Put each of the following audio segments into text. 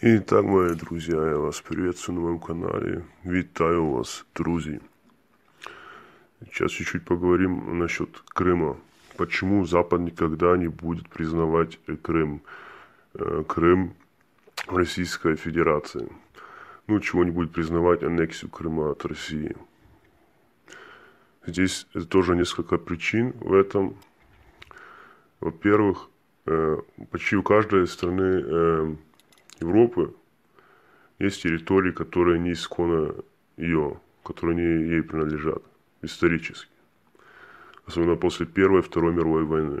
Итак, мои друзья, я вас приветствую на моем канале. Витаю вас, друзья. Сейчас чуть-чуть поговорим насчет Крыма. Почему Запад никогда не будет признавать э, Крым? Э, Крым Российской Федерации. Ну, чего не будет признавать аннексию Крыма от России. Здесь тоже несколько причин в этом. Во-первых, э, почти у каждой страны Европы есть территории, которые не исконно ее, которые не ей принадлежат исторически. Особенно после Первой и Второй мировой войны.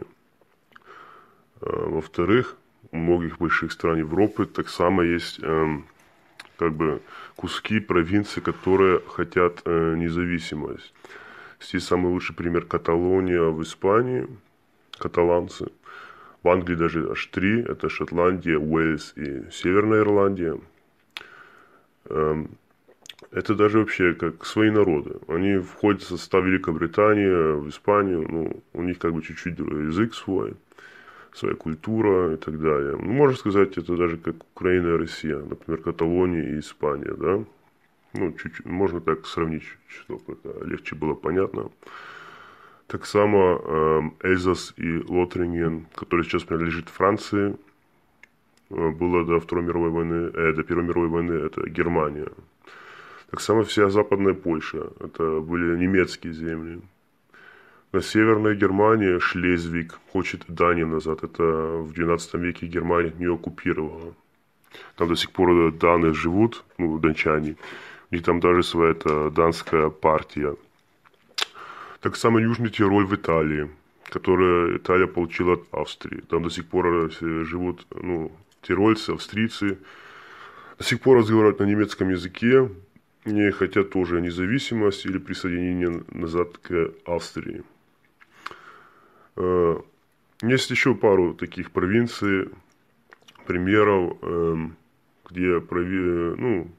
А, во-вторых, у многих больших стран Европы так само есть э, как бы куски провинции, которые хотят э, независимость. Здесь самый лучший пример Каталония в Испании, каталанцы – в Англии даже аж три. Это Шотландия, Уэльс и Северная Ирландия. Эм, это даже вообще как свои народы. Они входят в состав Великобритании, в Испанию. Ну, у них как бы чуть-чуть язык свой, своя культура и так далее. Ну, можно сказать, это даже как Украина и Россия. Например, Каталония и Испания, да? Ну, чуть-чуть, можно так сравнить, чтобы это легче было понятно. Так само эм, Эйзас и Лотринген, который сейчас принадлежит Франции, э, было до Второй мировой войны, э, до Первой мировой войны, это Германия. Так само вся западная Польша, это были немецкие земли. На Северной Германии Шлезвик хочет Данию назад. Это в 12 веке Германия не оккупировала. Там до сих пор даны живут, ну, дончане. И там даже своя это, данская партия – так само Южный Тироль в Италии, которое Италия получила от Австрии. Там до сих пор э, живут ну, тирольцы, австрийцы. До сих пор разговаривают на немецком языке, не хотят тоже независимость или присоединение назад к Австрии. Э, есть еще пару таких провинций, примеров, эм, где э, ну,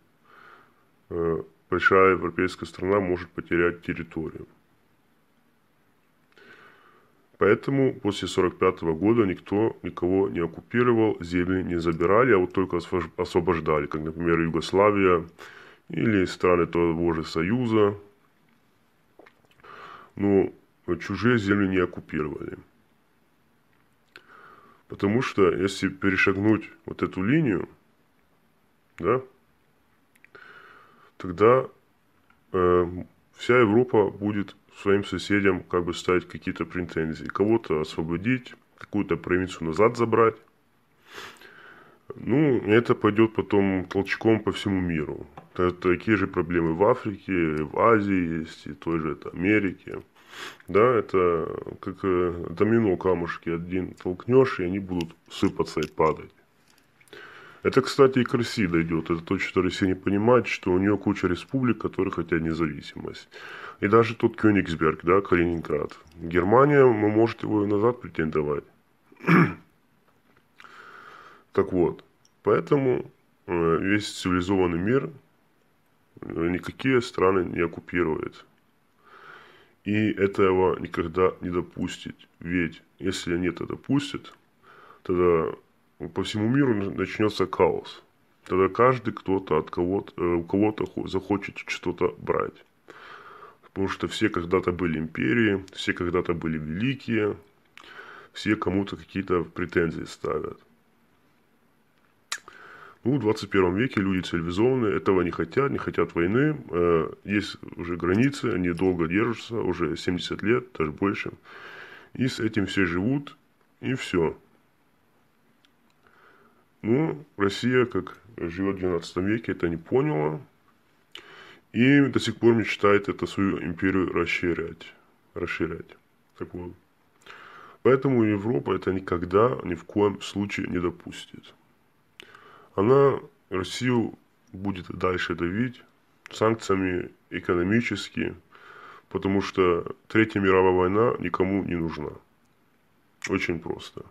большая европейская страна может потерять территорию. Поэтому после 1945 года никто никого не оккупировал, земли не забирали, а вот только освобождали, как, например, Югославия или страны того же Союза. Но чужие земли не оккупировали. Потому что если перешагнуть вот эту линию, да, тогда э, вся Европа будет своим соседям как бы ставить какие-то претензии. Кого-то освободить, какую-то провинцию назад забрать. Ну, это пойдет потом толчком по всему миру. Такие же проблемы в Африке, в Азии есть, и той же это, Америке. Да, это как э, домино камушки. Один толкнешь, и они будут сыпаться и падать. Это, кстати, и к России дойдет. Это то, что Россия не понимает, что у нее куча республик, которые хотят независимость. И даже тот Кёнигсберг, да, Калининград. Германия, мы может его и назад претендовать. так вот, поэтому э, весь цивилизованный мир э, никакие страны не оккупирует. И этого никогда не допустит. Ведь если они это допустят, тогда по всему миру начнется хаос. Тогда каждый кто-то от кого-то, э, у кого-то захочет что-то брать. Потому что все когда-то были империи, все когда-то были великие, все кому-то какие-то претензии ставят. Ну, в 21 веке люди цивилизованные, этого не хотят, не хотят войны. Э, есть уже границы, они долго держатся, уже 70 лет, даже больше. И с этим все живут, и все. Ну, Россия, как живет в 12 веке, это не поняла. И до сих пор мечтает это свою империю расширять. Расширять. Так вот. Поэтому Европа это никогда ни в коем случае не допустит. Она Россию будет дальше давить санкциями экономически, потому что Третья мировая война никому не нужна. Очень просто.